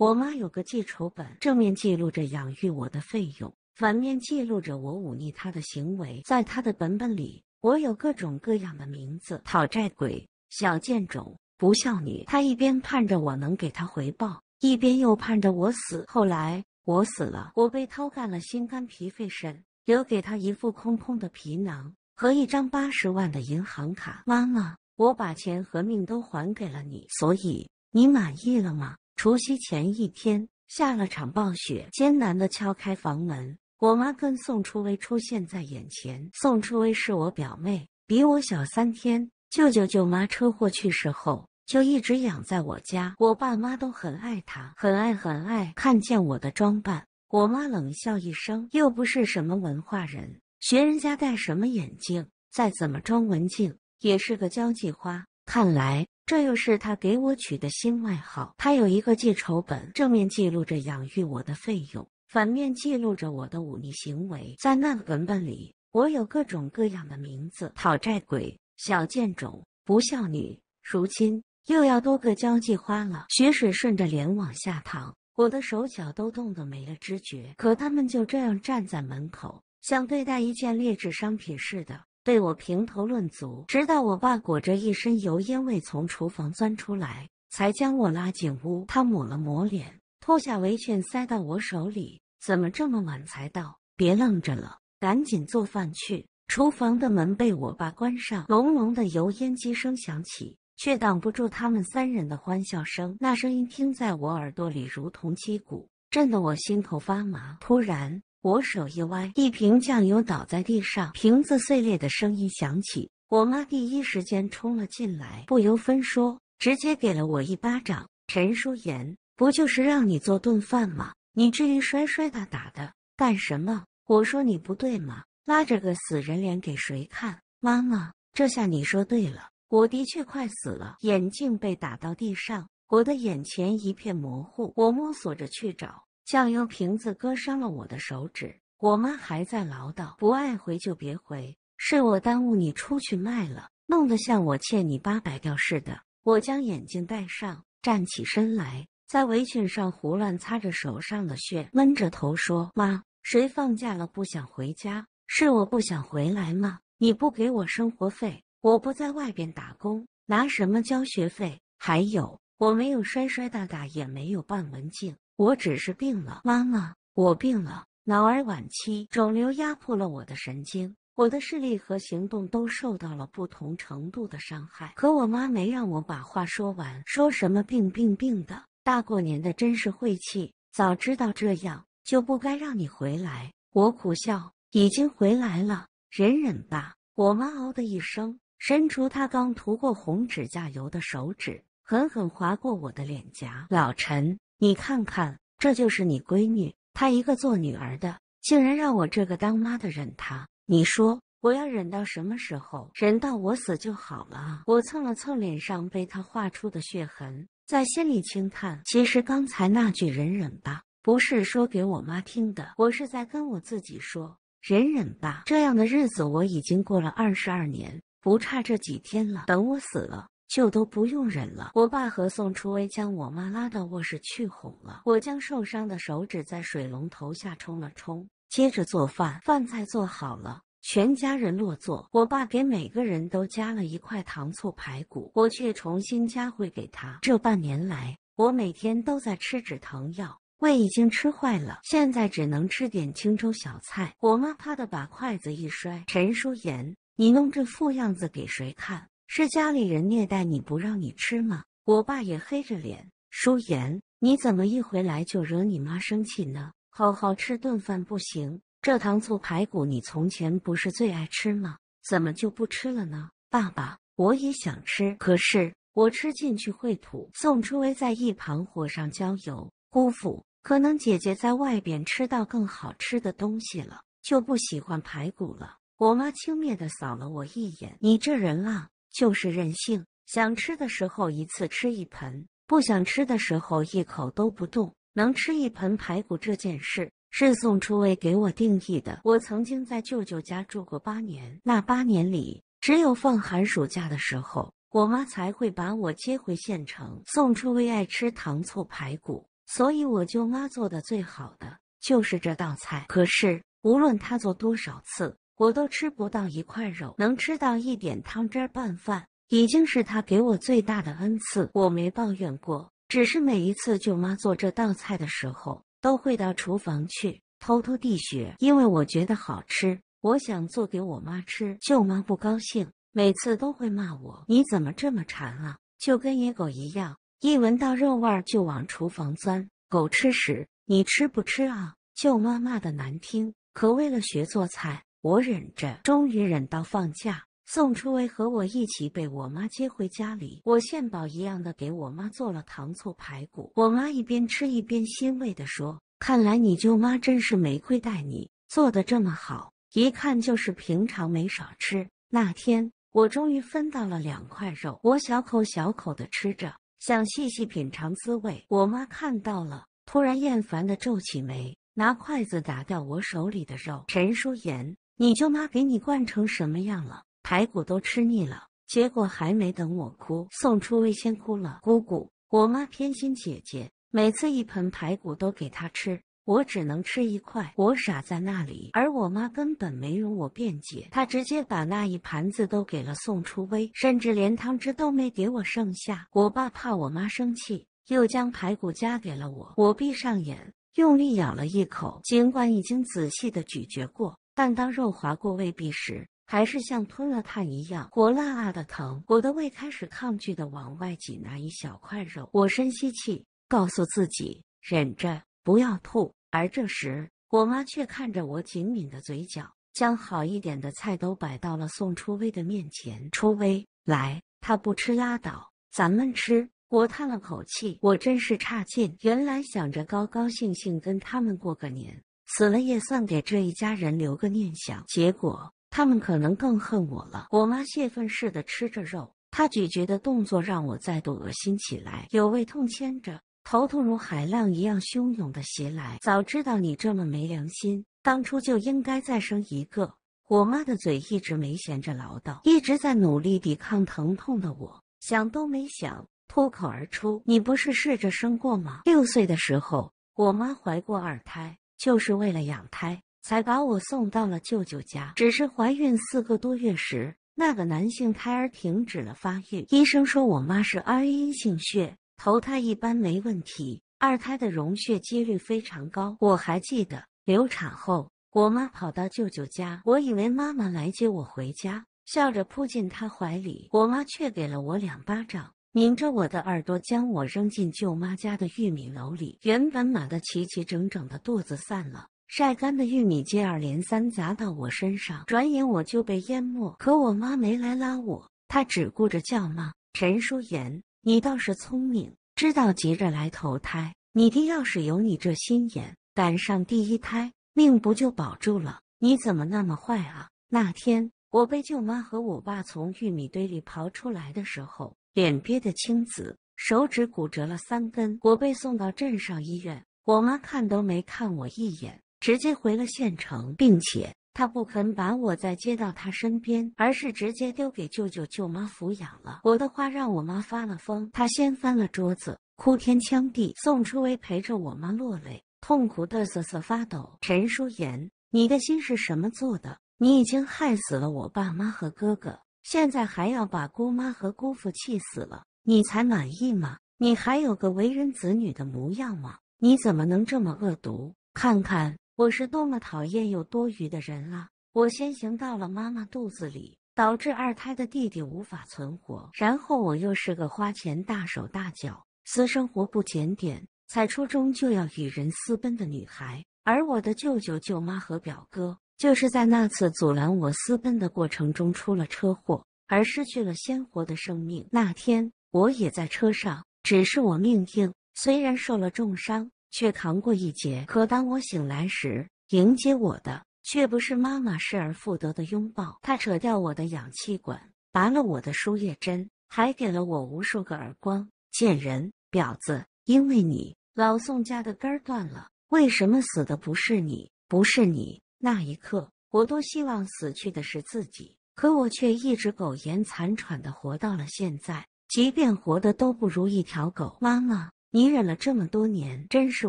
我妈有个记仇本，正面记录着养育我的费用，反面记录着我忤逆她的行为。在她的本本里，我有各种各样的名字：讨债鬼、小贱种、不孝女。她一边盼着我能给她回报，一边又盼着我死。后来我死了，我被掏干了心肝脾肺肾，留给她一副空空的皮囊和一张八十万的银行卡。妈妈，我把钱和命都还给了你，所以你满意了吗？除夕前一天下了场暴雪，艰难的敲开房门，我妈跟宋初薇出现在眼前。宋初薇是我表妹，比我小三天。舅舅舅妈车祸去世后，就一直养在我家，我爸妈都很爱她，很爱很爱。看见我的装扮，我妈冷笑一声：“又不是什么文化人，学人家戴什么眼镜？再怎么装文静，也是个交际花。”看来。这又是他给我取的新外号。他有一个记仇本，正面记录着养育我的费用，反面记录着我的忤逆行为。在那个本本里，我有各种各样的名字：讨债鬼、小贱种、不孝女、赎亲，又要多个交际花了。血水顺着脸往下淌，我的手脚都冻得没了知觉。可他们就这样站在门口，像对待一件劣质商品似的。被我评头论足，直到我爸裹着一身油烟味从厨房钻出来，才将我拉进屋。他抹了抹脸，脱下围裙塞到我手里：“怎么这么晚才到？别愣着了，赶紧做饭去。”厨房的门被我爸关上，隆隆的油烟机声响起，却挡不住他们三人的欢笑声。那声音听在我耳朵里，如同击鼓，震得我心头发麻。突然，我手一歪，一瓶酱油倒在地上，瓶子碎裂的声音响起。我妈第一时间冲了进来，不由分说，直接给了我一巴掌。陈舒言，不就是让你做顿饭吗？你至于摔摔打打的干什么？我说你不对吗？拉着个死人脸给谁看？妈妈，这下你说对了，我的确快死了。眼镜被打到地上，我的眼前一片模糊，我摸索着去找。酱油瓶子割伤了我的手指，我妈还在唠叨：“不爱回就别回，是我耽误你出去卖了，弄得像我欠你八百吊似的。”我将眼镜戴上，站起身来，在围裙上胡乱擦着手上的血，闷着头说：“妈，谁放假了不想回家？是我不想回来吗？你不给我生活费，我不在外边打工，拿什么交学费？还有，我没有摔摔打打，也没有半文静。”我只是病了，妈妈，我病了，脑癌晚期，肿瘤压迫了我的神经，我的视力和行动都受到了不同程度的伤害。可我妈没让我把话说完，说什么病病病的，大过年的真是晦气，早知道这样就不该让你回来。我苦笑，已经回来了，忍忍吧。我妈嗷的一声，伸出她刚涂过红指甲油的手指，狠狠划过我的脸颊。老陈。你看看，这就是你闺女，她一个做女儿的，竟然让我这个当妈的忍她。你说我要忍到什么时候？忍到我死就好了我蹭了蹭脸上被她画出的血痕，在心里轻叹。其实刚才那句“忍忍吧”，不是说给我妈听的，我是在跟我自己说：“忍忍吧。”这样的日子我已经过了二十二年，不差这几天了。等我死了。就都不用忍了。我爸和宋初微将我妈拉到卧室去哄了。我将受伤的手指在水龙头下冲了冲，接着做饭。饭菜做好了，全家人落座。我爸给每个人都加了一块糖醋排骨，我却重新加回给他。这半年来，我每天都在吃止疼药，胃已经吃坏了，现在只能吃点清粥小菜。我妈啪的把筷子一摔：“陈书妍，你弄这副样子给谁看？”是家里人虐待你，不让你吃吗？我爸也黑着脸。舒言，你怎么一回来就惹你妈生气呢？好好吃顿饭不行？这糖醋排骨你从前不是最爱吃吗？怎么就不吃了呢？爸爸，我也想吃，可是我吃进去会吐。宋初薇在一旁火上浇油。姑父，可能姐姐在外边吃到更好吃的东西了，就不喜欢排骨了。我妈轻蔑地扫了我一眼，你这人啊！就是任性，想吃的时候一次吃一盆，不想吃的时候一口都不动。能吃一盆排骨这件事，是宋初薇给我定义的。我曾经在舅舅家住过八年，那八年里，只有放寒暑假的时候，我妈才会把我接回县城。宋初薇爱吃糖醋排骨，所以我舅妈做的最好的就是这道菜。可是，无论她做多少次。我都吃不到一块肉，能吃到一点汤汁拌饭，已经是他给我最大的恩赐。我没抱怨过，只是每一次舅妈做这道菜的时候，都会到厨房去偷偷地学，因为我觉得好吃。我想做给我妈吃，舅妈不高兴，每次都会骂我：“你怎么这么馋啊？就跟野狗一样，一闻到肉味儿就往厨房钻，狗吃屎，你吃不吃啊？”舅妈骂的难听，可为了学做菜。我忍着，终于忍到放假。宋初薇和我一起被我妈接回家里，我献宝一样的给我妈做了糖醋排骨。我妈一边吃一边欣慰地说：“看来你舅妈真是没亏待你，做的这么好，一看就是平常没少吃。”那天我终于分到了两块肉，我小口小口的吃着，想细细品尝滋味。我妈看到了，突然厌烦的皱起眉，拿筷子打掉我手里的肉。陈淑妍。你舅妈给你惯成什么样了？排骨都吃腻了，结果还没等我哭，宋初微先哭了。姑姑，我妈偏心姐姐，每次一盆排骨都给她吃，我只能吃一块。我傻在那里，而我妈根本没容我辩解，她直接把那一盘子都给了宋初微，甚至连汤汁都没给我剩下。我爸怕我妈生气，又将排骨夹给了我。我闭上眼，用力咬了一口，尽管已经仔细的咀嚼过。但当肉划过胃壁时，还是像吞了碳一样火辣辣的疼。我的胃开始抗拒的往外挤那一小块肉。我深吸气，告诉自己忍着不要吐。而这时，我妈却看着我紧抿的嘴角，将好一点的菜都摆到了宋初微的面前。初微，来，他不吃拉倒，咱们吃。我叹了口气，我真是差劲。原来想着高高兴兴跟他们过个年。死了也算给这一家人留个念想，结果他们可能更恨我了。我妈泄愤似的吃着肉，她咀嚼的动作让我再度恶心起来，有胃痛牵着，头痛如海浪一样汹涌的袭来。早知道你这么没良心，当初就应该再生一个。我妈的嘴一直没闲着唠叨，一直在努力抵抗疼痛的我，想都没想，脱口而出：“你不是试着生过吗？六岁的时候，我妈怀过二胎。”就是为了养胎，才把我送到了舅舅家。只是怀孕四个多月时，那个男性胎儿停止了发育。医生说我妈是 r 阴性血，头胎一般没问题，二胎的溶血几率非常高。我还记得流产后，我妈跑到舅舅家，我以为妈妈来接我回家，笑着扑进她怀里，我妈却给了我两巴掌。拧着我的耳朵，将我扔进舅妈家的玉米楼里。原本码的齐齐整整的垛子散了，晒干的玉米接二连三砸到我身上，转眼我就被淹没。可我妈没来拉我，她只顾着叫骂：“陈淑妍，你倒是聪明，知道急着来投胎。你爹要是有你这心眼，赶上第一胎，命不就保住了？你怎么那么坏啊？”那天我被舅妈和我爸从玉米堆里刨出来的时候。脸憋得青紫，手指骨折了三根，我被送到镇上医院。我妈看都没看我一眼，直接回了县城，并且她不肯把我再接到她身边，而是直接丢给舅舅舅妈抚养了。我的话让我妈发了疯，她掀翻了桌子，哭天抢地。宋初薇陪着我妈落泪，痛苦的瑟瑟发抖。陈淑妍，你的心是什么做的？你已经害死了我爸妈和哥哥。现在还要把姑妈和姑父气死了，你才满意吗？你还有个为人子女的模样吗？你怎么能这么恶毒？看看我是多么讨厌又多余的人啊！我先行到了妈妈肚子里，导致二胎的弟弟无法存活，然后我又是个花钱大手大脚、私生活不检点、才初中就要与人私奔的女孩，而我的舅舅、舅妈和表哥。就是在那次阻拦我私奔的过程中出了车祸，而失去了鲜活的生命。那天我也在车上，只是我命硬，虽然受了重伤，却扛过一劫。可当我醒来时，迎接我的却不是妈妈失而复得的拥抱，她扯掉我的氧气管，拔了我的输液针，还给了我无数个耳光。贱人，婊子，因为你，老宋家的根儿断了。为什么死的不是你？不是你？那一刻，我多希望死去的是自己，可我却一直苟延残喘的活到了现在，即便活的都不如一条狗。妈妈，你忍了这么多年，真是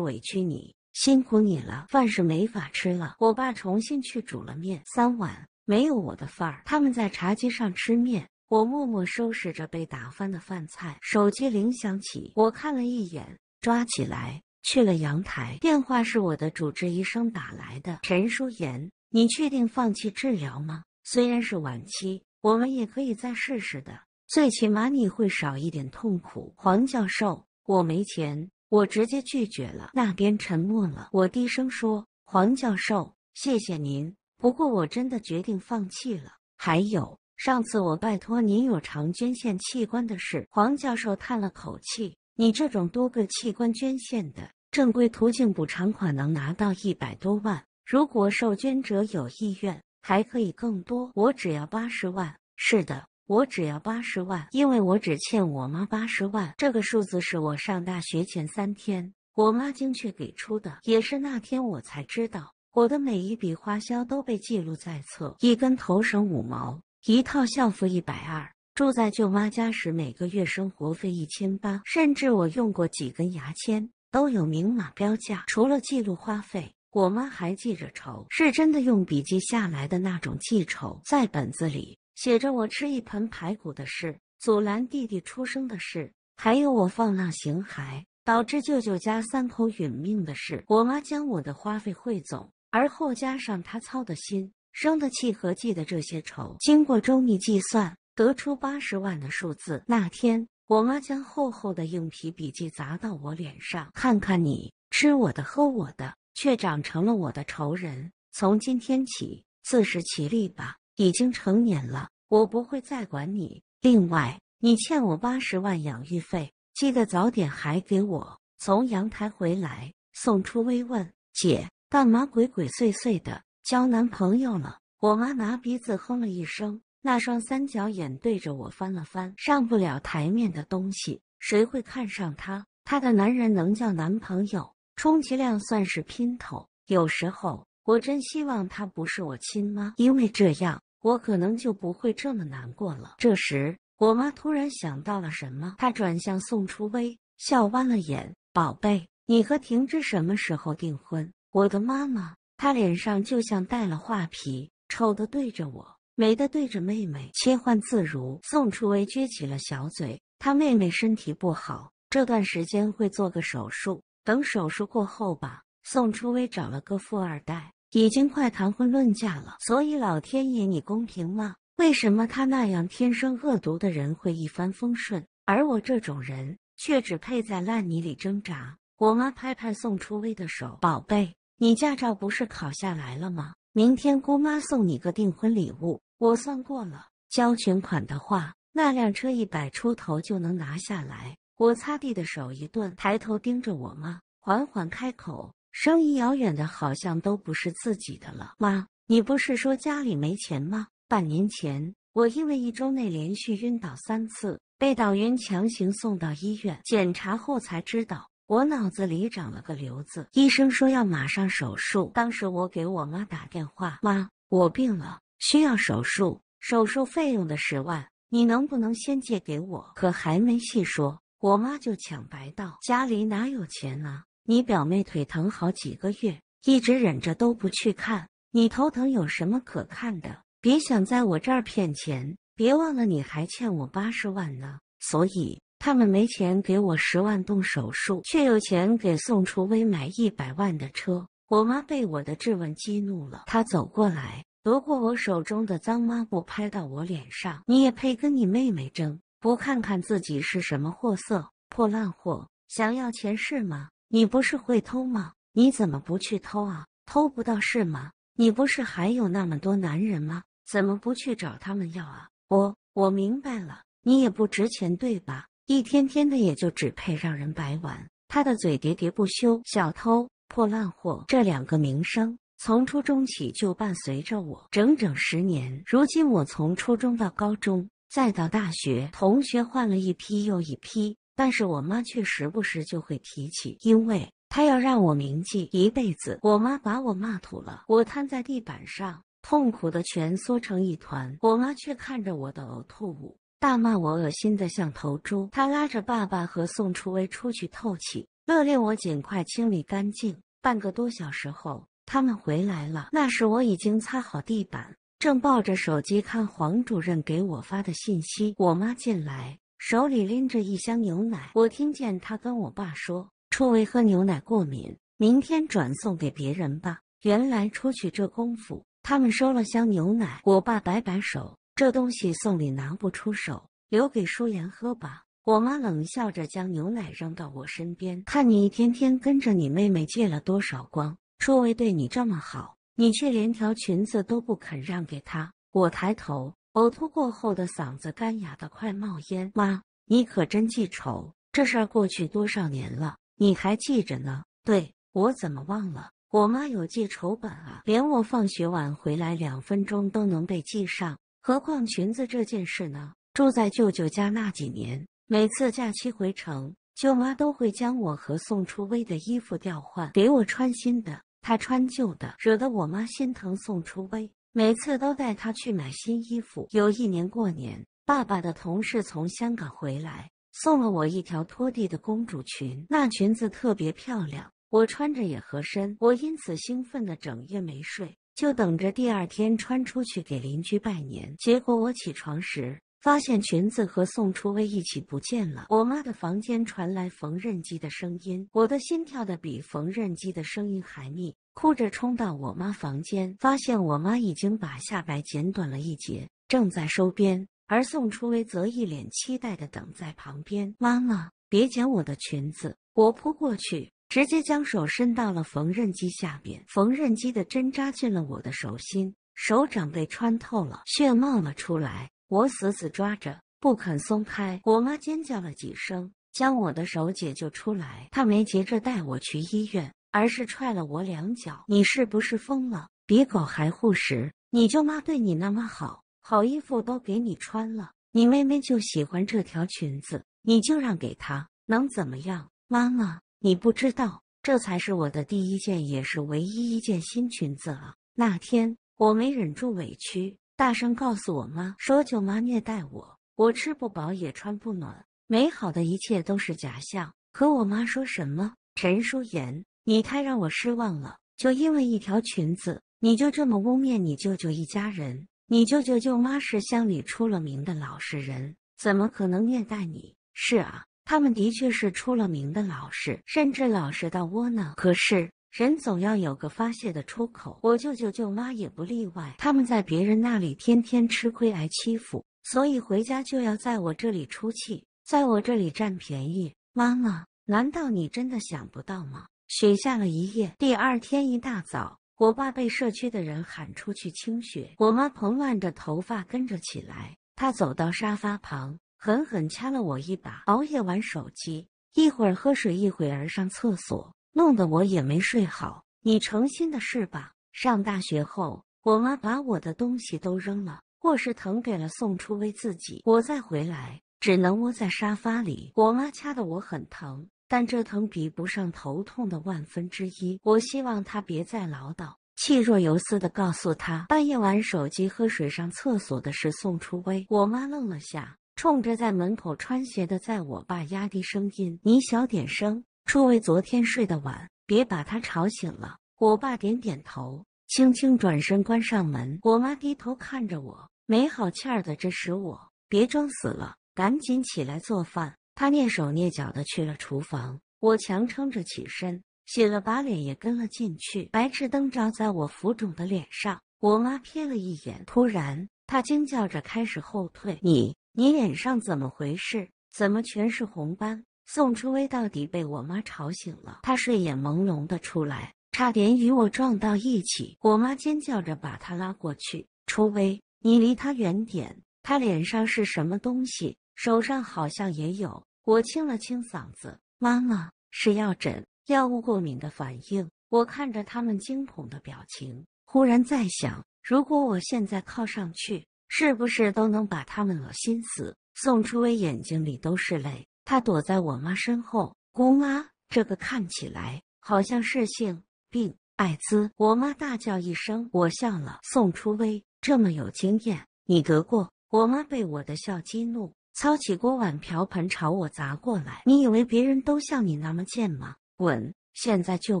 委屈你，辛苦你了。饭是没法吃了，我爸重新去煮了面，三碗，没有我的份儿。他们在茶几上吃面，我默默收拾着被打翻的饭菜。手机铃响起，我看了一眼，抓起来。去了阳台，电话是我的主治医生打来的。陈淑妍，你确定放弃治疗吗？虽然是晚期，我们也可以再试试的，最起码你会少一点痛苦。黄教授，我没钱，我直接拒绝了。那边沉默了，我低声说：“黄教授，谢谢您，不过我真的决定放弃了。还有上次我拜托您有偿捐献器官的事。”黄教授叹了口气。你这种多个器官捐献的正规途径补偿款能拿到一百多万，如果受捐者有意愿，还可以更多。我只要八十万。是的，我只要八十万，因为我只欠我妈八十万。这个数字是我上大学前三天我妈精确给出的，也是那天我才知道我的每一笔花销都被记录在册。一根头绳五毛，一套校服一百二。住在舅妈家时，每个月生活费一千八，甚至我用过几根牙签都有明码标价。除了记录花费，我妈还记着仇，是真的用笔记下来的那种记仇，在本子里写着我吃一盆排骨的事，阻拦弟弟出生的事，还有我放浪形骸导致舅舅家三口殒命的事。我妈将我的花费汇总，而后加上她操的心、生的气和记的这些仇，经过周密计算。得出八十万的数字那天，我妈将厚厚的硬皮笔记砸到我脸上，看看你吃我的喝我的，却长成了我的仇人。从今天起，自食其力吧，已经成年了，我不会再管你。另外，你欠我八十万养育费，记得早点还给我。从阳台回来，宋初微问姐：“干嘛鬼鬼祟祟的？交男朋友了？”我妈拿鼻子哼了一声。那双三角眼对着我翻了翻，上不了台面的东西，谁会看上他？他的男人能叫男朋友，充其量算是姘头。有时候我真希望她不是我亲妈，因为这样我可能就不会这么难过了。这时，我妈突然想到了什么，她转向宋初微，笑弯了眼：“宝贝，你和廷之什么时候订婚？”我的妈妈，她脸上就像带了画皮，丑的对着我。美的对着妹妹切换自如，宋初微撅起了小嘴。她妹妹身体不好，这段时间会做个手术，等手术过后吧。宋初微找了个富二代，已经快谈婚论嫁了，所以老天爷，你公平吗？为什么他那样天生恶毒的人会一帆风顺，而我这种人却只配在烂泥里挣扎？我妈拍拍宋初微的手，宝贝，你驾照不是考下来了吗？明天姑妈送你个订婚礼物。我算过了，交全款的话，那辆车一百出头就能拿下来。我擦地的手一顿，抬头盯着我妈，缓缓开口，声音遥远的，好像都不是自己的了。妈，你不是说家里没钱吗？半年前，我因为一周内连续晕倒三次，被导员强行送到医院检查后才知道。我脑子里长了个瘤子，医生说要马上手术。当时我给我妈打电话：“妈，我病了，需要手术，手术费用的十万，你能不能先借给我？”可还没细说，我妈就抢白道：“家里哪有钱啊？你表妹腿疼好几个月，一直忍着都不去看，你头疼有什么可看的？别想在我这儿骗钱！别忘了你还欠我八十万呢。”所以。他们没钱给我十万动手术，却有钱给宋楚薇买一百万的车。我妈被我的质问激怒了，她走过来，夺过我手中的脏抹布，拍到我脸上。你也配跟你妹妹争？不看看自己是什么货色，破烂货！想要钱是吗？你不是会偷吗？你怎么不去偷啊？偷不到是吗？你不是还有那么多男人吗？怎么不去找他们要啊？我我明白了，你也不值钱对吧？一天天的，也就只配让人白玩。他的嘴喋喋不休，小偷、破烂货这两个名声，从初中起就伴随着我整整十年。如今我从初中到高中，再到大学，同学换了一批又一批，但是我妈却时不时就会提起，因为她要让我铭记一辈子。我妈把我骂吐了，我瘫在地板上，痛苦的蜷缩成一团。我妈却看着我的呕吐物。大骂我恶心的像头猪，他拉着爸爸和宋初微出去透气，勒令我尽快清理干净。半个多小时后，他们回来了。那时我已经擦好地板，正抱着手机看黄主任给我发的信息。我妈进来，手里拎着一箱牛奶。我听见他跟我爸说：“初微喝牛奶过敏，明天转送给别人吧。”原来出去这功夫，他们收了箱牛奶。我爸摆摆手。这东西送礼拿不出手，留给舒言喝吧。我妈冷笑着将牛奶扔到我身边，看你一天天跟着你妹妹借了多少光，舒薇对你这么好，你却连条裙子都不肯让给她。我抬头，呕吐过后的嗓子干哑的快冒烟。妈，你可真记仇，这事儿过去多少年了，你还记着呢？对，我怎么忘了？我妈有记仇本啊，连我放学晚回来两分钟都能被记上。何况裙子这件事呢？住在舅舅家那几年，每次假期回城，舅妈都会将我和宋初微的衣服调换，给我穿新的，她穿旧的，惹得我妈心疼宋初微，每次都带她去买新衣服。有一年过年，爸爸的同事从香港回来，送了我一条拖地的公主裙，那裙子特别漂亮，我穿着也合身，我因此兴奋的整夜没睡。就等着第二天穿出去给邻居拜年。结果我起床时，发现裙子和宋初微一起不见了。我妈的房间传来缝纫机的声音，我的心跳的比缝纫机的声音还密，哭着冲到我妈房间，发现我妈已经把下摆剪短了一截，正在收边，而宋初微则一脸期待的等在旁边。妈妈，别剪我的裙子！我扑过去。直接将手伸到了缝纫机下边，缝纫机的针扎进了我的手心，手掌被穿透了，血冒了出来。我死死抓着，不肯松开。我妈尖叫了几声，将我的手解救出来。她没急着带我去医院，而是踹了我两脚：“你是不是疯了？比狗还护食？你舅妈对你那么好，好衣服都给你穿了，你妹妹就喜欢这条裙子，你就让给她，能怎么样？妈妈。”你不知道，这才是我的第一件，也是唯一一件新裙子了。那天我没忍住委屈，大声告诉我妈，说舅妈虐待我，我吃不饱也穿不暖，美好的一切都是假象。可我妈说什么？陈淑妍，你太让我失望了！就因为一条裙子，你就这么污蔑你舅舅一家人？你舅舅舅妈是乡里出了名的老实人，怎么可能虐待你？是啊。他们的确是出了名的老实，甚至老实到窝囊。可是人总要有个发泄的出口，我舅舅舅妈也不例外。他们在别人那里天天吃亏挨欺负，所以回家就要在我这里出气，在我这里占便宜。妈妈，难道你真的想不到吗？雪下了一夜，第二天一大早，我爸被社区的人喊出去清雪。我妈蓬乱着头发跟着起来，她走到沙发旁。狠狠掐了我一把，熬夜玩手机，一会儿喝水，一会儿上厕所，弄得我也没睡好。你成心的是吧？上大学后，我妈把我的东西都扔了，卧室腾给了宋初微自己。我再回来，只能窝在沙发里。我妈掐的我很疼，但这疼比不上头痛的万分之一。我希望她别再唠叨，气若游丝的告诉她，半夜玩手机、喝水上厕所的是宋初微。我妈愣了下。冲着在门口穿鞋的，在我爸压低声音：“你小点声，初为昨天睡得晚，别把他吵醒了。”我爸点点头，轻轻转身关上门。我妈低头看着我，没好气儿的：“这时我别装死了，赶紧起来做饭。”她蹑手蹑脚的去了厨房。我强撑着起身，洗了把脸，也跟了进去。白炽灯照在我浮肿的脸上，我妈瞥了一眼，突然她惊叫着开始后退：“你！”你脸上怎么回事？怎么全是红斑？宋初微到底被我妈吵醒了，她睡眼朦胧的出来，差点与我撞到一起。我妈尖叫着把她拉过去：“初微，你离他远点！他脸上是什么东西？手上好像也有。”我清了清嗓子：“妈妈，是药疹，药物过敏的反应。”我看着他们惊恐的表情，忽然在想，如果我现在靠上去……是不是都能把他们恶心死？宋初微眼睛里都是泪，她躲在我妈身后。姑妈，这个看起来好像是性病、艾滋。我妈大叫一声，我笑了。宋初微这么有经验，你得过？我妈被我的笑激怒，操起锅碗瓢盆朝我砸过来。你以为别人都像你那么贱吗？滚！现在就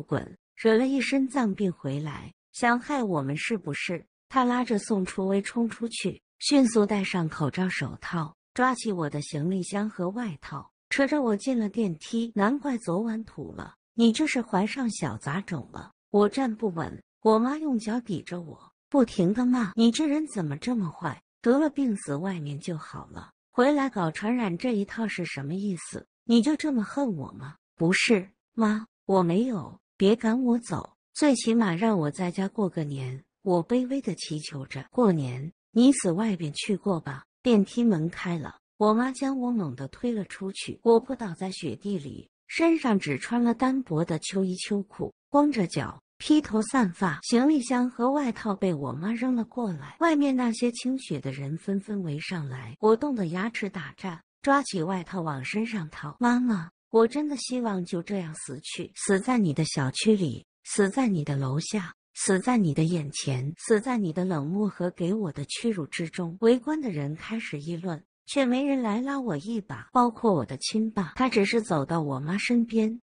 滚！惹了一身脏病回来，想害我们是不是？他拉着宋初微冲出去。迅速戴上口罩、手套，抓起我的行李箱和外套，扯着我进了电梯。难怪昨晚吐了，你这是怀上小杂种了！我站不稳，我妈用脚抵着我，不停地骂：“你这人怎么这么坏？得了病死外面就好了，回来搞传染这一套是什么意思？你就这么恨我吗？”不是，妈，我没有。别赶我走，最起码让我在家过个年。我卑微地祈求着过年。你死外边去过吧？电梯门开了，我妈将我猛地推了出去。我扑倒在雪地里，身上只穿了单薄的秋衣秋裤，光着脚，披头散发。行李箱和外套被我妈扔了过来。外面那些清雪的人纷纷围上来，我冻得牙齿打颤，抓起外套往身上套。妈妈，我真的希望就这样死去，死在你的小区里，死在你的楼下。死在你的眼前，死在你的冷漠和给我的屈辱之中。围观的人开始议论，却没人来拉我一把，包括我的亲爸。他只是走到我妈身边，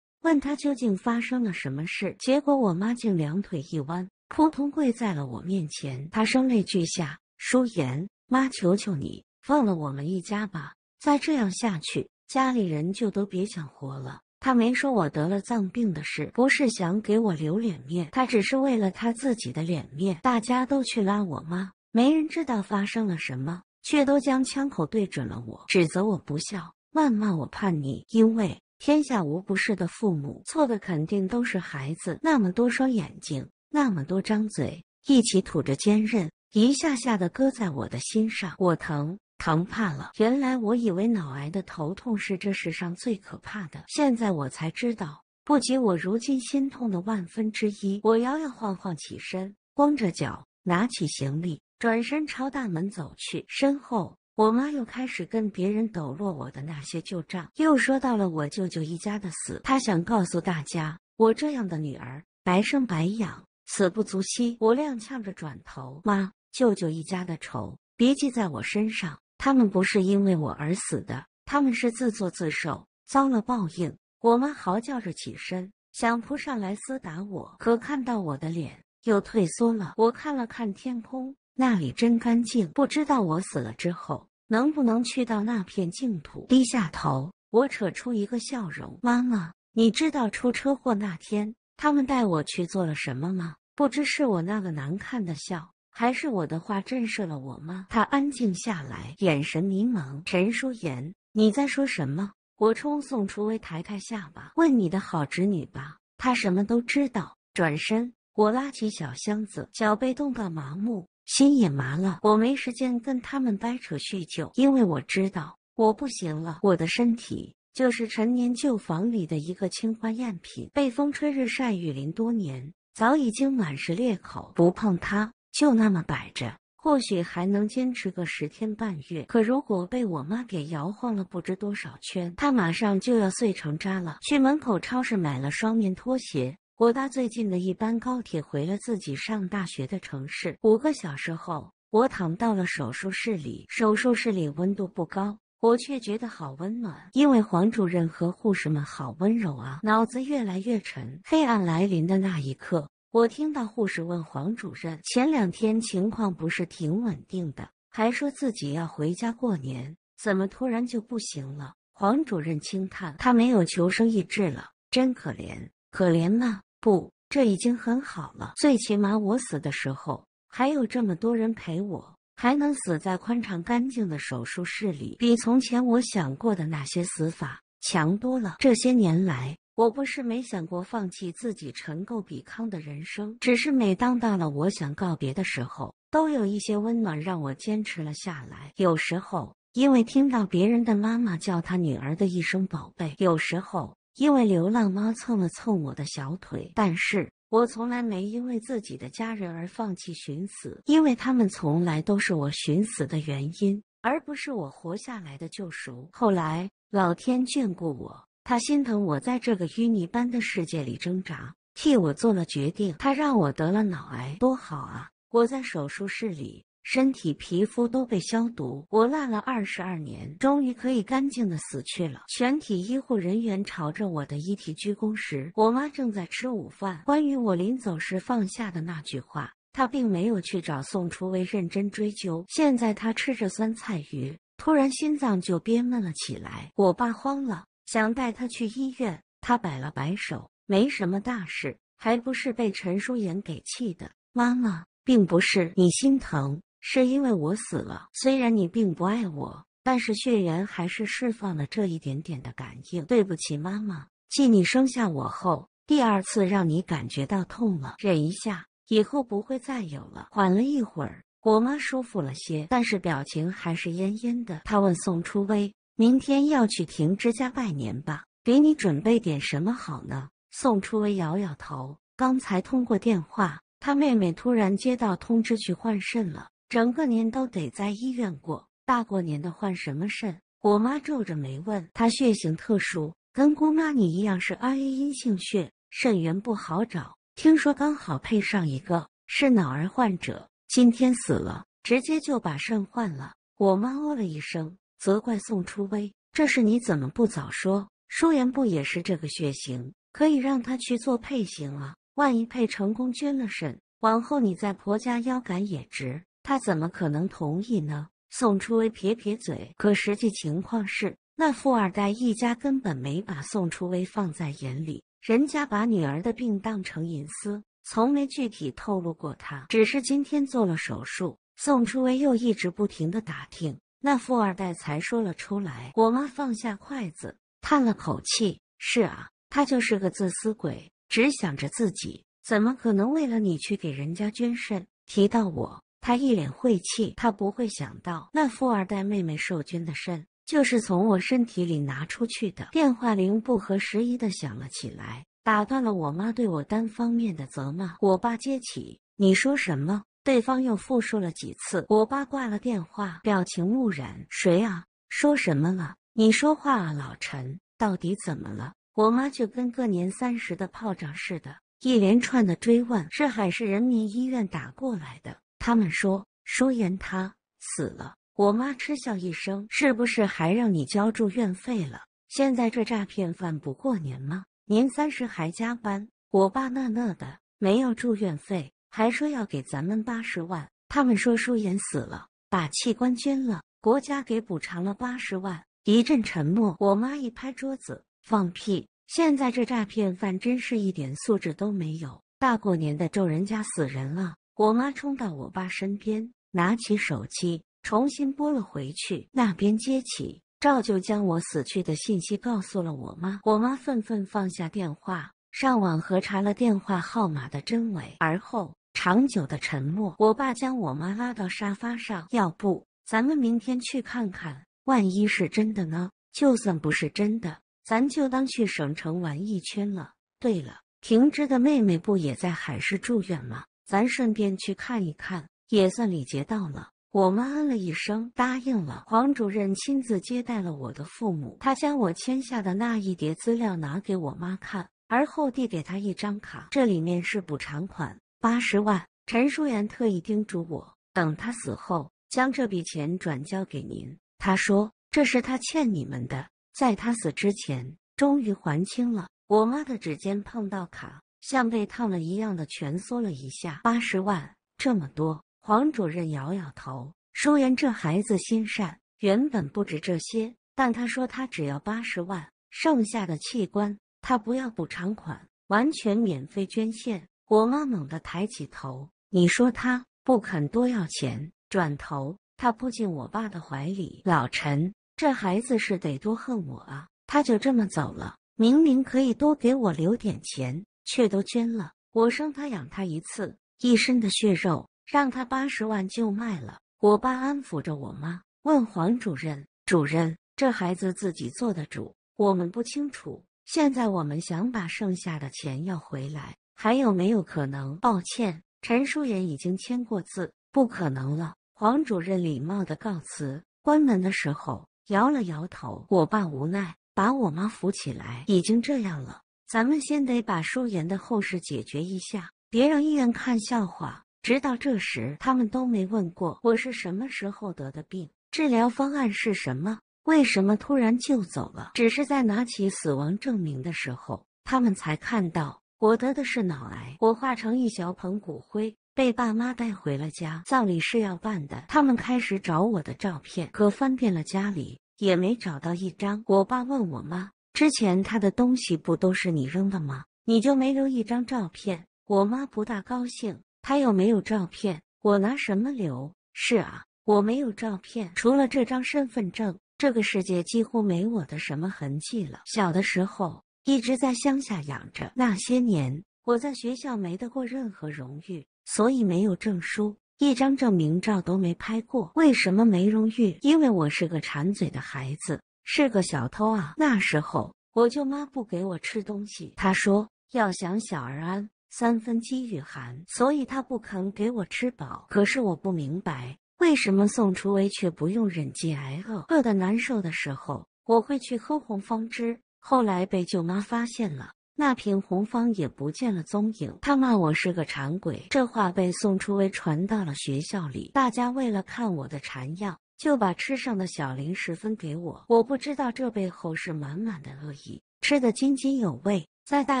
问他究竟发生了什么事。结果我妈竟两腿一弯，扑通跪在了我面前。她声泪俱下：“舒言，妈求求你。”放了我们一家吧！再这样下去，家里人就都别想活了。他没说我得了脏病的事，不是想给我留脸面，他只是为了他自己的脸面。大家都去拉我妈，没人知道发生了什么，却都将枪口对准了我，指责我不孝，谩骂我叛逆。因为天下无不是的父母，错的肯定都是孩子。那么多双眼睛，那么多张嘴，一起吐着坚韧，一下下的割在我的心上，我疼。疼怕了。原来我以为脑癌的头痛是这世上最可怕的，现在我才知道不及我如今心痛的万分之一。我摇摇晃晃起身，光着脚拿起行李，转身朝大门走去。身后，我妈又开始跟别人抖落我的那些旧账，又说到了我舅舅一家的死。她想告诉大家，我这样的女儿白生白养，死不足惜。我踉跄着转头，妈，舅舅一家的仇别记在我身上。他们不是因为我而死的，他们是自作自受，遭了报应。我妈嚎叫着起身，想扑上来撕打我，可看到我的脸，又退缩了。我看了看天空，那里真干净，不知道我死了之后，能不能去到那片净土。低下头，我扯出一个笑容，妈妈，你知道出车祸那天，他们带我去做了什么吗？不知是我那个难看的笑。还是我的话震慑了我妈。她安静下来，眼神迷茫。陈舒妍，你在说什么？我冲宋楚薇抬抬下巴，问你的好侄女吧。她什么都知道。转身，我拉起小箱子，脚被冻得麻木，心也麻了。我没时间跟他们掰扯叙旧，因为我知道我不行了。我的身体就是陈年旧房里的一个青花赝品，被风吹日晒雨淋多年，早已经满是裂口。不碰它。就那么摆着，或许还能坚持个十天半月。可如果被我妈给摇晃了不知多少圈，她马上就要碎成渣了。去门口超市买了双面拖鞋，我搭最近的一班高铁回了自己上大学的城市。五个小时后，我躺到了手术室里。手术室里温度不高，我却觉得好温暖，因为黄主任和护士们好温柔啊。脑子越来越沉，黑暗来临的那一刻。我听到护士问黄主任：“前两天情况不是挺稳定的，还说自己要回家过年，怎么突然就不行了？”黄主任轻叹：“他没有求生意志了，真可怜，可怜吗？不，这已经很好了。最起码我死的时候还有这么多人陪我，还能死在宽敞干净的手术室里，比从前我想过的那些死法强多了。这些年来……”我不是没想过放弃自己尘垢比康的人生，只是每当到了我想告别的时候，都有一些温暖让我坚持了下来。有时候因为听到别人的妈妈叫他女儿的一声“宝贝”，有时候因为流浪猫蹭了蹭我的小腿，但是我从来没因为自己的家人而放弃寻死，因为他们从来都是我寻死的原因，而不是我活下来的救赎。后来老天眷顾我。他心疼我在这个淤泥般的世界里挣扎，替我做了决定。他让我得了脑癌，多好啊！我在手术室里，身体皮肤都被消毒，我烂了二十二年，终于可以干净的死去了。全体医护人员朝着我的遗体鞠躬时，我妈正在吃午饭。关于我临走时放下的那句话，她并没有去找宋初微认真追究。现在她吃着酸菜鱼，突然心脏就憋闷了起来。我爸慌了。想带他去医院，他摆了摆手，没什么大事，还不是被陈淑妍给气的。妈妈，并不是你心疼，是因为我死了。虽然你并不爱我，但是血缘还是释放了这一点点的感应。对不起，妈妈，继你生下我后，第二次让你感觉到痛了，忍一下，以后不会再有了。缓了一会儿，我妈舒服了些，但是表情还是恹恹的。她问宋初微。明天要去婷之家拜年吧？给你准备点什么好呢？宋初薇摇摇头。刚才通过电话，她妹妹突然接到通知去换肾了，整个年都得在医院过大过年的换什么肾？我妈皱着眉问。她血型特殊，跟姑妈你一样是 A 阴性血，肾源不好找。听说刚好配上一个，是脑癌患者，今天死了，直接就把肾换了。我妈哦了一声。责怪宋初微，这事你怎么不早说？舒言不也是这个血型，可以让她去做配型啊！万一配成功，捐了肾，往后你在婆家腰杆也直。他怎么可能同意呢？宋初微撇撇嘴。可实际情况是，那富二代一家根本没把宋初微放在眼里，人家把女儿的病当成隐私，从没具体透露过。他只是今天做了手术，宋初微又一直不停的打听。那富二代才说了出来。我妈放下筷子，叹了口气：“是啊，他就是个自私鬼，只想着自己，怎么可能为了你去给人家捐肾？”提到我，他一脸晦气。他不会想到，那富二代妹妹受捐的肾，就是从我身体里拿出去的。电话铃不合时宜的响了起来，打断了我妈对我单方面的责骂。我爸接起：“你说什么？”对方又复述了几次。我爸挂了电话，表情木然。谁啊？说什么了？你说话啊，老陈，到底怎么了？我妈却跟过年三十的炮仗似的，一连串的追问。是海市人民医院打过来的，他们说舒言他死了。我妈嗤笑一声：“是不是还让你交住院费了？现在这诈骗犯不过年吗？年三十还加班？”我爸讷讷的，没要住院费。还说要给咱们八十万。他们说舒言死了，把器官捐了，国家给补偿了八十万。一阵沉默，我妈一拍桌子：“放屁！现在这诈骗犯真是一点素质都没有！大过年的咒人家死人了！”我妈冲到我爸身边，拿起手机重新拨了回去。那边接起，照旧将我死去的信息告诉了我妈。我妈愤愤放下电话。上网核查了电话号码的真伪，而后长久的沉默。我爸将我妈拉到沙发上，要不咱们明天去看看，万一是真的呢？就算不是真的，咱就当去省城玩一圈了。对了，婷芝的妹妹不也在海市住院吗？咱顺便去看一看，也算礼节到了。我妈嗯了一声，答应了。黄主任亲自接待了我的父母，他将我签下的那一叠资料拿给我妈看。而后递给他一张卡，这里面是补偿款八十万。陈淑媛特意叮嘱我，等他死后将这笔钱转交给您。他说这是他欠你们的，在他死之前终于还清了。我妈的指尖碰到卡，像被烫了一样的蜷缩了一下。八十万，这么多。黄主任摇摇头，淑媛这孩子心善，原本不止这些，但他说他只要八十万，剩下的器官。他不要补偿款，完全免费捐献。我妈猛地抬起头，你说他不肯多要钱，转头他扑进我爸的怀里。老陈，这孩子是得多恨我啊！他就这么走了，明明可以多给我留点钱，却都捐了。我生他养他一次，一身的血肉，让他八十万就卖了。我爸安抚着我妈，问黄主任：“主任，这孩子自己做的主，我们不清楚。”现在我们想把剩下的钱要回来，还有没有可能？抱歉，陈淑妍已经签过字，不可能了。黄主任礼貌的告辞，关门的时候摇了摇头。我爸无奈把我妈扶起来，已经这样了，咱们先得把舒妍的后事解决一下，别让医院看笑话。直到这时，他们都没问过我是什么时候得的病，治疗方案是什么。为什么突然就走了？只是在拿起死亡证明的时候，他们才看到我得的是脑癌。我化成一小捧骨灰，被爸妈带回了家。葬礼是要办的，他们开始找我的照片，可翻遍了家里也没找到一张。我爸问我妈：“之前他的东西不都是你扔的吗？你就没留一张照片？”我妈不大高兴：“他又没有照片，我拿什么留？”是啊，我没有照片，除了这张身份证。这个世界几乎没我的什么痕迹了。小的时候一直在乡下养着，那些年我在学校没得过任何荣誉，所以没有证书，一张证明照都没拍过。为什么没荣誉？因为我是个馋嘴的孩子，是个小偷啊。那时候我舅妈不给我吃东西，她说要想小儿安，三分饥与寒，所以她不肯给我吃饱。可是我不明白。为什么宋初微却不用忍饥挨饿？饿得难受的时候，我会去喝红方汁。后来被舅妈发现了，那瓶红方也不见了踪影。他骂我是个馋鬼，这话被宋初微传到了学校里。大家为了看我的馋样，就把吃剩的小零食分给我。我不知道这背后是满满的恶意，吃的津津有味，在大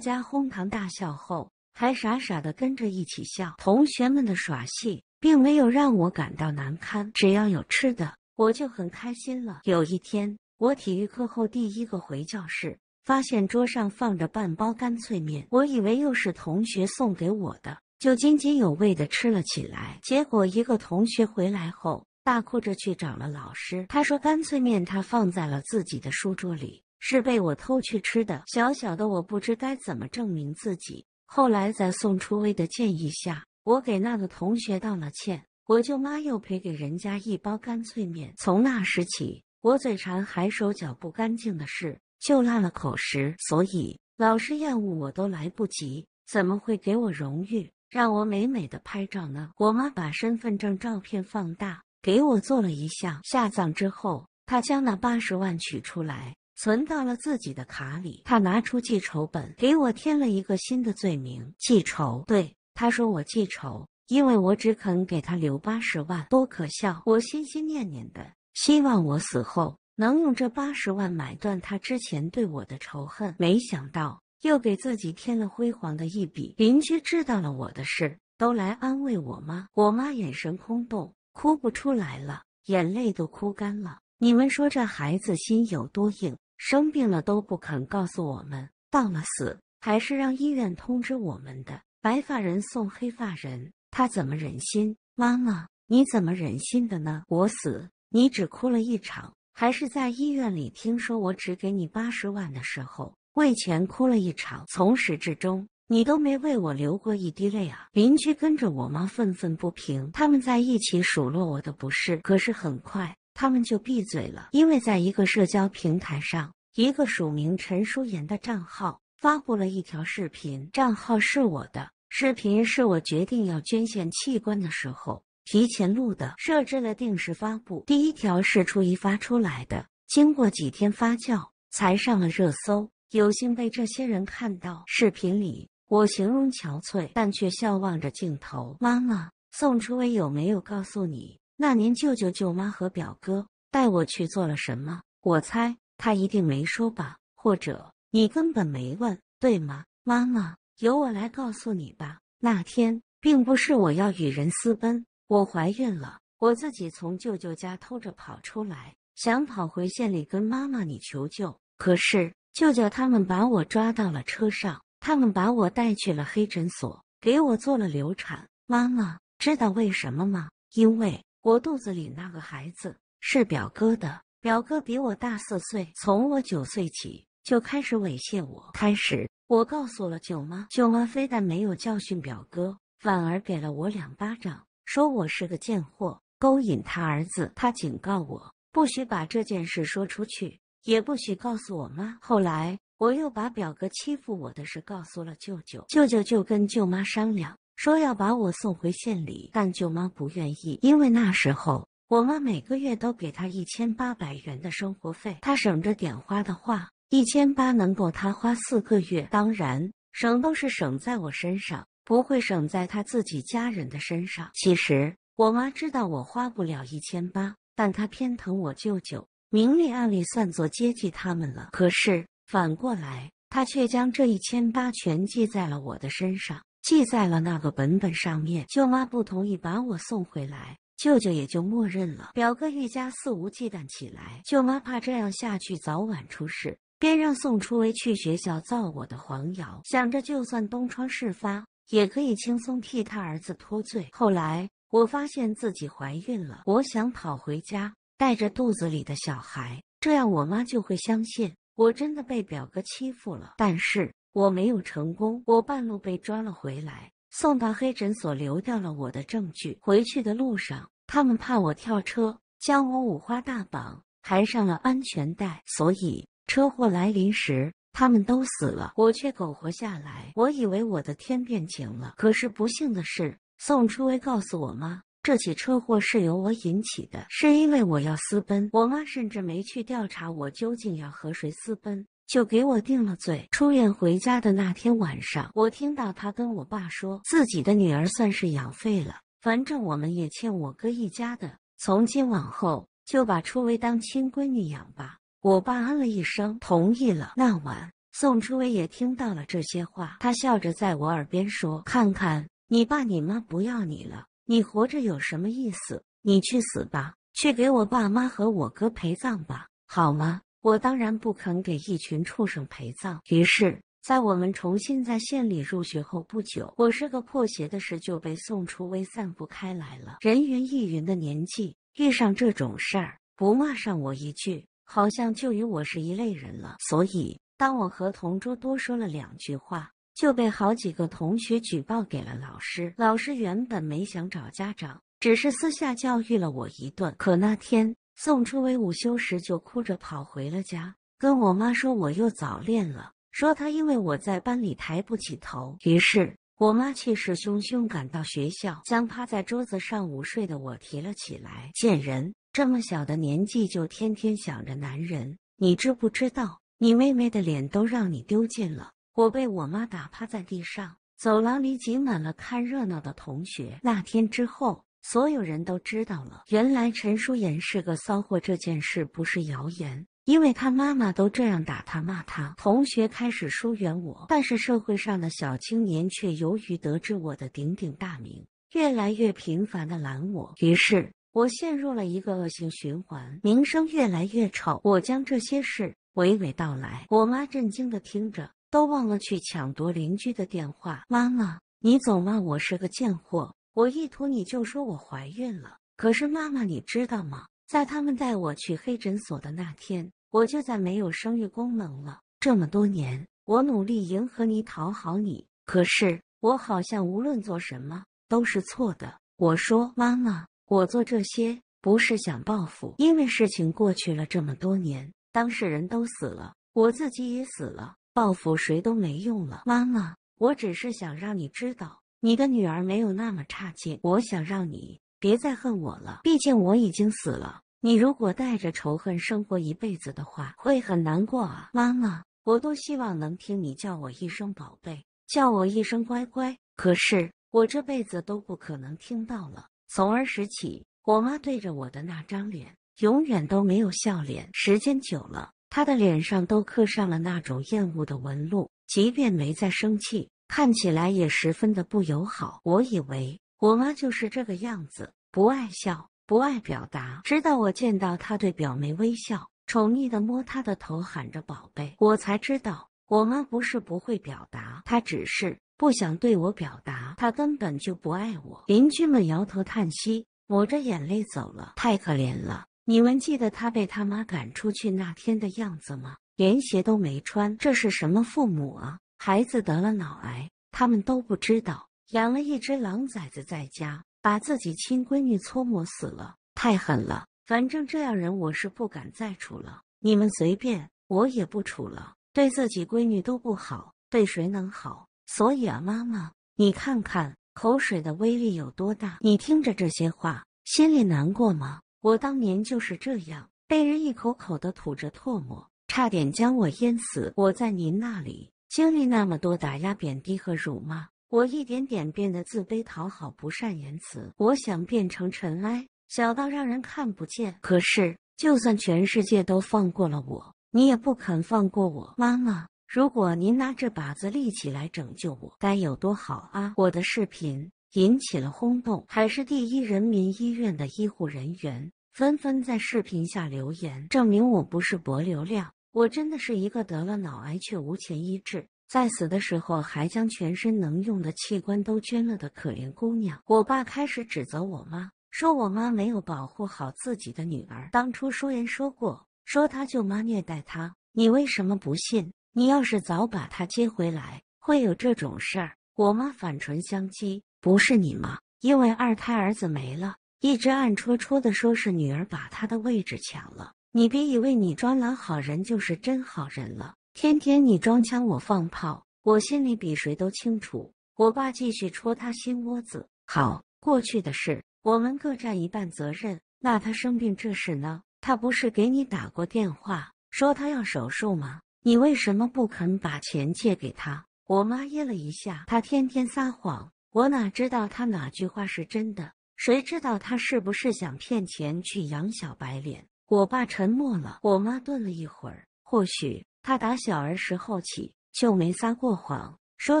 家哄堂大笑后，还傻傻的跟着一起笑。同学们的耍戏。并没有让我感到难堪，只要有吃的，我就很开心了。有一天，我体育课后第一个回教室，发现桌上放着半包干脆面，我以为又是同学送给我的，就津津有味的吃了起来。结果，一个同学回来后，大哭着去找了老师，他说干脆面他放在了自己的书桌里，是被我偷去吃的。小小的我，不知该怎么证明自己。后来，在宋初微的建议下。我给那个同学道了歉，我舅妈又赔给人家一包干脆面。从那时起，我嘴馋还手脚不干净的事就落了口实，所以老师厌恶我都来不及，怎么会给我荣誉，让我美美的拍照呢？我妈把身份证照片放大，给我做了一项下葬之后，她将那八十万取出来，存到了自己的卡里。她拿出记仇本，给我添了一个新的罪名：记仇。对。他说我记仇，因为我只肯给他留八十万，多可笑！我心心念念的，希望我死后能用这八十万买断他之前对我的仇恨，没想到又给自己添了辉煌的一笔。邻居知道了我的事，都来安慰我妈，我妈眼神空洞，哭不出来了，眼泪都哭干了。你们说这孩子心有多硬？生病了都不肯告诉我们，到了死还是让医院通知我们的。白发人送黑发人，他怎么忍心？妈妈，你怎么忍心的呢？我死，你只哭了一场，还是在医院里听说我只给你八十万的时候为钱哭了一场。从始至终，你都没为我流过一滴泪啊！邻居跟着我妈愤愤不平，他们在一起数落我的不是。可是很快，他们就闭嘴了，因为在一个社交平台上，一个署名陈淑妍的账号发布了一条视频，账号是我的。视频是我决定要捐献器官的时候提前录的，设置了定时发布。第一条是初一发出来的，经过几天发酵才上了热搜，有幸被这些人看到。视频里我形容憔悴，但却笑望着镜头。妈妈，宋初微有没有告诉你？那您舅舅、舅妈和表哥带我去做了什么？我猜他一定没说吧，或者你根本没问，对吗，妈妈？由我来告诉你吧。那天并不是我要与人私奔，我怀孕了，我自己从舅舅家偷着跑出来，想跑回县里跟妈妈你求救。可是舅舅他们把我抓到了车上，他们把我带去了黑诊所，给我做了流产。妈妈，知道为什么吗？因为我肚子里那个孩子是表哥的，表哥比我大四岁，从我九岁起就开始猥亵我，开始。我告诉了舅妈，舅妈非但没有教训表哥，反而给了我两巴掌，说我是个贱货，勾引他儿子。他警告我，不许把这件事说出去，也不许告诉我妈。后来，我又把表哥欺负我的事告诉了舅舅，舅舅就跟舅妈商量，说要把我送回县里，但舅妈不愿意，因为那时候我妈每个月都给他一千八百元的生活费，他省着点花的话。一千八能够他花四个月，当然省都是省在我身上，不会省在他自己家人的身上。其实我妈知道我花不了一千八，但她偏疼我舅舅，明里暗里算作接济他们了。可是反过来，她却将这一千八全记在了我的身上，记在了那个本本上面。舅妈不同意把我送回来，舅舅也就默认了。表哥愈加肆无忌惮起来，舅妈怕这样下去早晚出事。便让宋初为去学校造我的黄谣，想着就算东窗事发，也可以轻松替他儿子脱罪。后来我发现自己怀孕了，我想跑回家，带着肚子里的小孩，这样我妈就会相信我真的被表哥欺负了。但是我没有成功，我半路被抓了回来，送到黑诊所，留掉了我的证据。回去的路上，他们怕我跳车，将我五花大绑，还上了安全带，所以。车祸来临时，他们都死了，我却苟活下来。我以为我的天变晴了，可是不幸的是，宋初薇告诉我妈，这起车祸是由我引起的，是因为我要私奔。我妈甚至没去调查我究竟要和谁私奔，就给我定了罪。出院回家的那天晚上，我听到他跟我爸说，自己的女儿算是养废了，反正我们也欠我哥一家的，从今往后就把初薇当亲闺女养吧。我爸嗯了一声，同意了。那晚，宋初微也听到了这些话。他笑着在我耳边说：“看看，你爸你妈不要你了，你活着有什么意思？你去死吧，去给我爸妈和我哥陪葬吧，好吗？”我当然不肯给一群畜生陪葬。于是，在我们重新在县里入学后不久，我是个破鞋的事就被宋初微散布开来了。人云亦云的年纪，遇上这种事儿，不骂上我一句。好像就与我是一类人了，所以当我和同桌多说了两句话，就被好几个同学举报给了老师。老师原本没想找家长，只是私下教育了我一顿。可那天，宋初薇午休时就哭着跑回了家，跟我妈说我又早恋了，说他因为我在班里抬不起头。于是，我妈气势汹汹赶到学校，将趴在桌子上午睡的我提了起来，见人。这么小的年纪就天天想着男人，你知不知道？你妹妹的脸都让你丢尽了。我被我妈打趴在地上，走廊里挤满了看热闹的同学。那天之后，所有人都知道了，原来陈淑妍是个骚货。这件事不是谣言，因为她妈妈都这样打她骂她，同学开始疏远我。但是社会上的小青年却由于得知我的鼎鼎大名，越来越频繁的拦我。于是。我陷入了一个恶性循环，名声越来越丑。我将这些事娓娓道来，我妈震惊的听着，都忘了去抢夺邻居的电话。妈妈，你总骂我是个贱货，我一吐你就说我怀孕了。可是妈妈，你知道吗？在他们带我去黑诊所的那天，我就再没有生育功能了。这么多年，我努力迎合你，讨好你，可是我好像无论做什么都是错的。我说，妈妈。我做这些不是想报复，因为事情过去了这么多年，当事人都死了，我自己也死了，报复谁都没用了。妈妈，我只是想让你知道，你的女儿没有那么差劲。我想让你别再恨我了，毕竟我已经死了。你如果带着仇恨生活一辈子的话，会很难过啊，妈妈。我多希望能听你叫我一声宝贝，叫我一声乖乖，可是我这辈子都不可能听到了。从儿时起，我妈对着我的那张脸，永远都没有笑脸。时间久了，她的脸上都刻上了那种厌恶的纹路，即便没再生气，看起来也十分的不友好。我以为我妈就是这个样子，不爱笑，不爱表达。直到我见到她对表妹微笑，宠溺的摸她的头，喊着“宝贝”，我才知道我妈不是不会表达，她只是……不想对我表达，他根本就不爱我。邻居们摇头叹息，抹着眼泪走了。太可怜了！你们记得他被他妈赶出去那天的样子吗？连鞋都没穿，这是什么父母啊？孩子得了脑癌，他们都不知道。养了一只狼崽子在家，把自己亲闺女搓磨死了，太狠了！反正这样人我是不敢再处了。你们随便，我也不处了。对自己闺女都不好，对谁能好？所以啊，妈妈，你看看口水的威力有多大！你听着这些话，心里难过吗？我当年就是这样，被人一口口的吐着唾沫，差点将我淹死。我在您那里经历那么多打压、贬低和辱骂，我一点点变得自卑、讨好、不善言辞。我想变成尘埃，小到让人看不见。可是，就算全世界都放过了我，你也不肯放过我，妈妈。如果您拿这把子力气来拯救我，该有多好啊！我的视频引起了轰动，还是第一人民医院的医护人员纷纷在视频下留言，证明我不是博流量，我真的是一个得了脑癌却无钱医治，在死的时候还将全身能用的器官都捐了的可怜姑娘。我爸开始指责我妈，说我妈没有保护好自己的女儿。当初舒言说过，说他舅妈虐待他，你为什么不信？你要是早把他接回来，会有这种事儿。我妈反唇相讥：“不是你吗？因为二胎儿子没了，一直暗戳戳的说是女儿把他的位置抢了。你别以为你装老好人就是真好人了，天天你装枪我放炮，我心里比谁都清楚。”我爸继续戳他心窝子：“好，过去的事我们各占一半责任。那他生病这事呢？他不是给你打过电话说他要手术吗？”你为什么不肯把钱借给他？我妈噎了一下。她天天撒谎，我哪知道她哪句话是真的？谁知道她是不是想骗钱去养小白脸？我爸沉默了。我妈顿了一会儿。或许他打小儿时候起就没撒过谎，说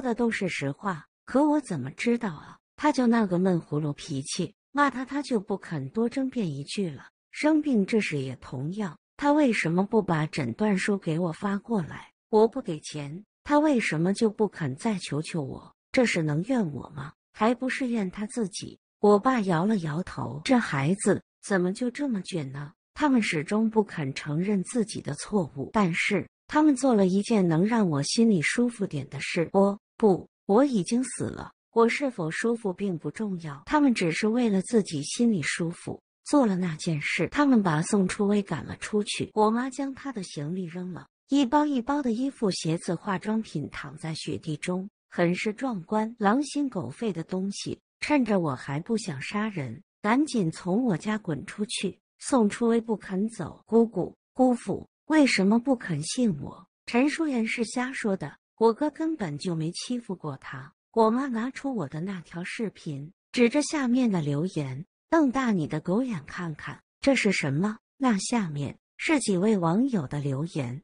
的都是实话。可我怎么知道啊？他就那个闷葫芦脾气，骂他他就不肯多争辩一句了。生病这事也同样。他为什么不把诊断书给我发过来？我不给钱，他为什么就不肯再求求我？这事能怨我吗？还不是怨他自己。我爸摇了摇头：“这孩子怎么就这么倔呢？他们始终不肯承认自己的错误。但是他们做了一件能让我心里舒服点的事。”我……不，我已经死了。我是否舒服并不重要，他们只是为了自己心里舒服。做了那件事，他们把宋初微赶了出去。我妈将她的行李扔了，一包一包的衣服、鞋子、化妆品躺在雪地中，很是壮观。狼心狗肺的东西，趁着我还不想杀人，赶紧从我家滚出去！宋初微不肯走，姑姑、姑父为什么不肯信我？陈淑妍是瞎说的，我哥根本就没欺负过他。我妈拿出我的那条视频，指着下面的留言。瞪大你的狗眼看看，这是什么？那下面是几位网友的留言，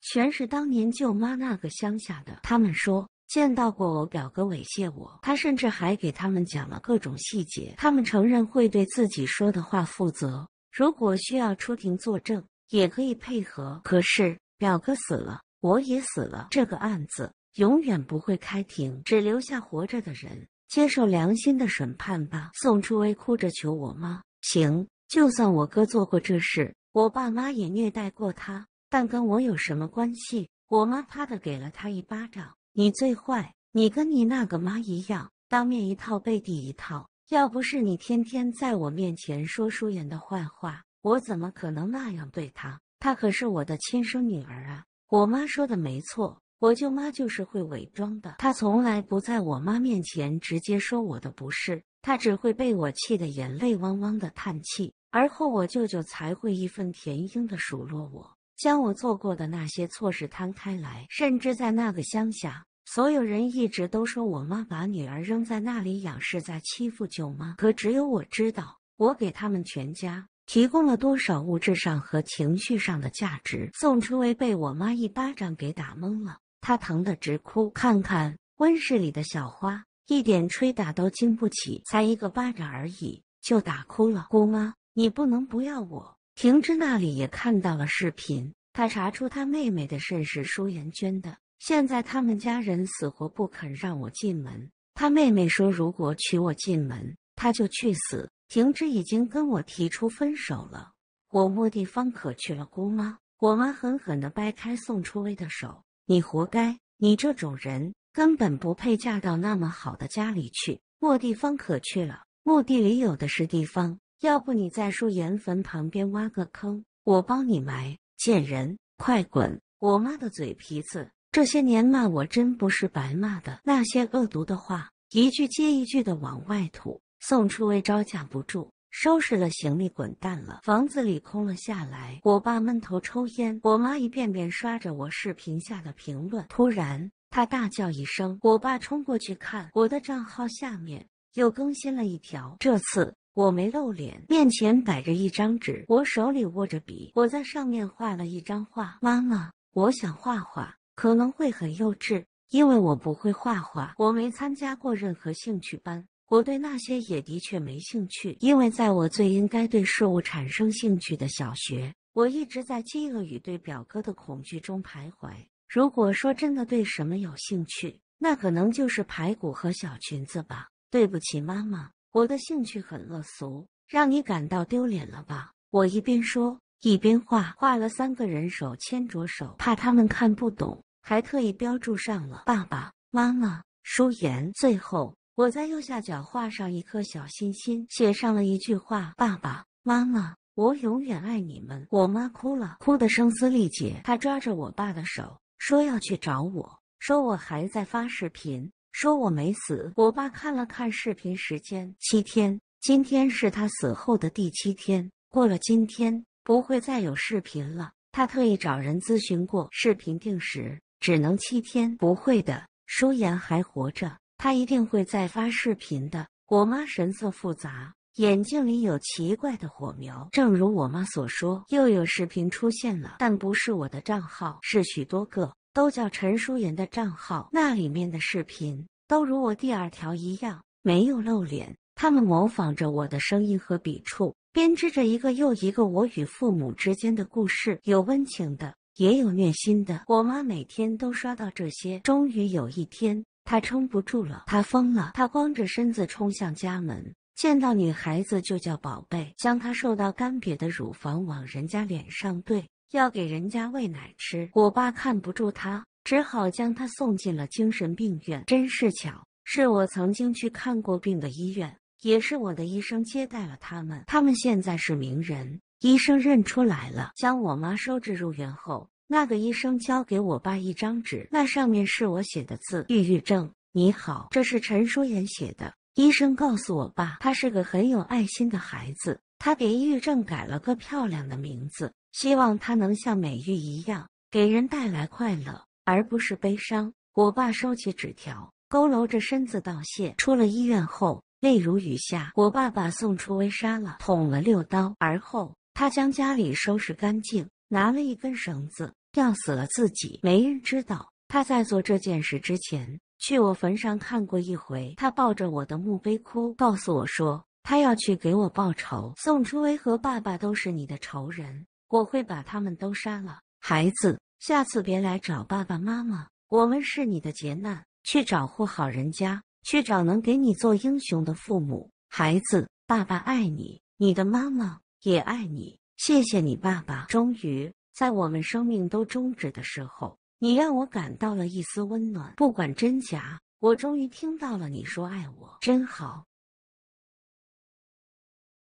全是当年舅妈那个乡下的。他们说见到过我表哥猥亵我，他甚至还给他们讲了各种细节。他们承认会对自己说的话负责，如果需要出庭作证，也可以配合。可是。表哥死了，我也死了。这个案子永远不会开庭，只留下活着的人接受良心的审判吧。宋初薇哭着求我妈：“行，就算我哥做过这事，我爸妈也虐待过他，但跟我有什么关系？”我妈啪的给了他一巴掌：“你最坏，你跟你那个妈一样，当面一套背地一套。要不是你天天在我面前说舒言的坏话，我怎么可能那样对他？”她可是我的亲生女儿啊！我妈说的没错，我舅妈就是会伪装的。她从来不在我妈面前直接说我的不是，她只会被我气得眼泪汪汪的叹气，而后我舅舅才会义愤填膺的数落我，将我做过的那些错事摊开来。甚至在那个乡下，所有人一直都说我妈把女儿扔在那里养是在欺负舅妈，可只有我知道，我给他们全家。提供了多少物质上和情绪上的价值？宋春薇被我妈一巴掌给打懵了，她疼得直哭。看看温室里的小花，一点吹打都经不起，才一个巴掌而已就打哭了。姑妈，你不能不要我。婷芝那里也看到了视频，她查出她妹妹的肾是舒妍娟的，现在他们家人死活不肯让我进门。他妹妹说，如果娶我进门，他就去死。婷芝已经跟我提出分手了，我莫地方可去了姑妈。我妈狠狠的掰开宋初薇的手：“你活该，你这种人根本不配嫁到那么好的家里去。”莫地方可去了，墓地里有的是地方，要不你在树岩坟旁边挖个坑，我帮你埋。贱人，快滚！我妈的嘴皮子，这些年骂我真不是白骂的，那些恶毒的话，一句接一句的往外吐。宋初微招架不住，收拾了行李滚蛋了。房子里空了下来，我爸闷头抽烟，我妈一遍遍刷着我视频下的评论。突然，他大叫一声，我爸冲过去看，我的账号下面又更新了一条。这次我没露脸，面前摆着一张纸，我手里握着笔，我在上面画了一张画。妈妈，我想画画，可能会很幼稚，因为我不会画画，我没参加过任何兴趣班。我对那些也的确没兴趣，因为在我最应该对事物产生兴趣的小学，我一直在饥饿与对表哥的恐惧中徘徊。如果说真的对什么有兴趣，那可能就是排骨和小裙子吧。对不起，妈妈，我的兴趣很恶俗，让你感到丢脸了吧？我一边说一边画，画了三个人手牵着手，怕他们看不懂，还特意标注上了爸爸妈妈、舒言。最后。我在右下角画上一颗小心心，写上了一句话：“爸爸妈妈，我永远爱你们。”我妈哭了，哭得声嘶力竭。她抓着我爸的手，说要去找我，说我还在发视频，说我没死。我爸看了看视频时间，七天，今天是他死后的第七天。过了今天，不会再有视频了。他特意找人咨询过，视频定时只能七天，不会的。舒言还活着。他一定会再发视频的。我妈神色复杂，眼睛里有奇怪的火苗。正如我妈所说，又有视频出现了，但不是我的账号，是许多个都叫陈淑妍的账号。那里面的视频都如我第二条一样，没有露脸。他们模仿着我的声音和笔触，编织着一个又一个我与父母之间的故事，有温情的，也有虐心的。我妈每天都刷到这些。终于有一天。他撑不住了，他疯了，他光着身子冲向家门，见到女孩子就叫宝贝，将她瘦到干瘪的乳房往人家脸上怼，要给人家喂奶吃。我爸看不住他，只好将他送进了精神病院。真是巧，是我曾经去看过病的医院，也是我的医生接待了他们。他们现在是名人，医生认出来了，将我妈收治入院后。那个医生交给我爸一张纸，那上面是我写的字。抑郁症，你好，这是陈舒妍写的。医生告诉我爸，他是个很有爱心的孩子，他给抑郁症改了个漂亮的名字，希望他能像美玉一样，给人带来快乐，而不是悲伤。我爸收起纸条，佝偻着身子道谢。出了医院后，泪如雨下。我爸把宋初微杀了，捅了六刀，而后他将家里收拾干净，拿了一根绳子。要死了！自己没人知道他在做这件事之前，去我坟上看过一回。他抱着我的墓碑哭，告诉我说他要去给我报仇。宋初威和爸爸都是你的仇人，我会把他们都杀了。孩子，下次别来找爸爸妈妈，我们是你的劫难。去找户好人家，去找能给你做英雄的父母。孩子，爸爸爱你，你的妈妈也爱你。谢谢你，爸爸。终于。在我们生命都终止的时候，你让我感到了一丝温暖。不管真假，我终于听到了你说爱我，真好。